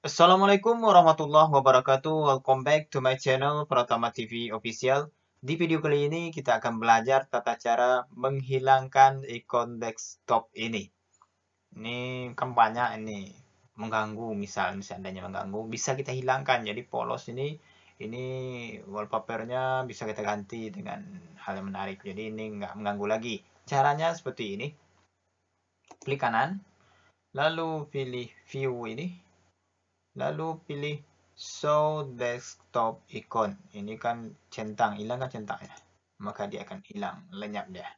Assalamualaikum warahmatullahi wabarakatuh. Welcome back to my channel Pratama TV Official. Di video kali ini kita akan belajar tata cara menghilangkan ikon desktop ini. Ini kampanye ini mengganggu misal seandainya mengganggu bisa kita hilangkan. Jadi polos ini ini wallpapernya bisa kita ganti dengan hal yang menarik. Jadi ini nggak mengganggu lagi. Caranya seperti ini. Klik kanan, lalu pilih view ini lalu pilih show desktop icon ini kan centang hilang hilangkan ya maka dia akan hilang lenyap dia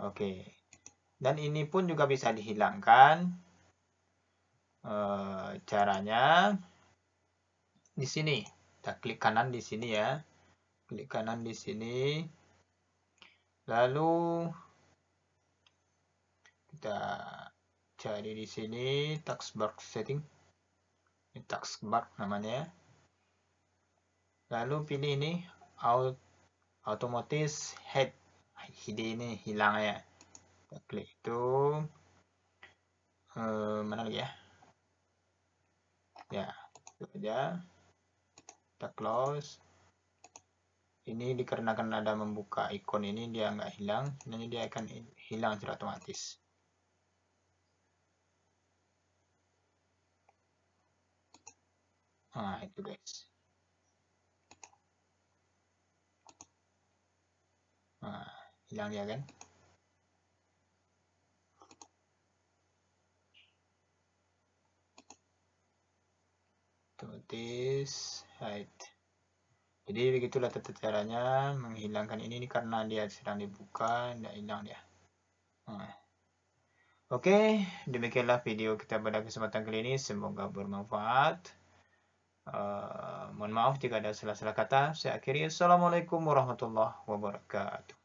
oke dan ini pun juga bisa dihilangkan e, caranya di sini kita klik kanan di sini ya klik kanan di sini lalu kita cari di sini taskbar setting taskbar namanya lalu pilih ini otomatis head hide ini hilang ya kita klik itu e, mana lagi ya ya itu aja kita close ini dikarenakan ada membuka ikon ini dia nggak hilang ini dia akan hilang secara otomatis Nah, itu guys. Nah, hilang dia kan? this height jadi begitulah tata caranya menghilangkan ini, ini karena dia sedang dibuka tidak hilang dia Hmm. oke okay, demikianlah video kita pada kesempatan kali ini semoga bermanfaat Eh, mohon maaf jika ada salah-salah kata. Saya akhiri. Assalamualaikum warahmatullahi wabarakatuh.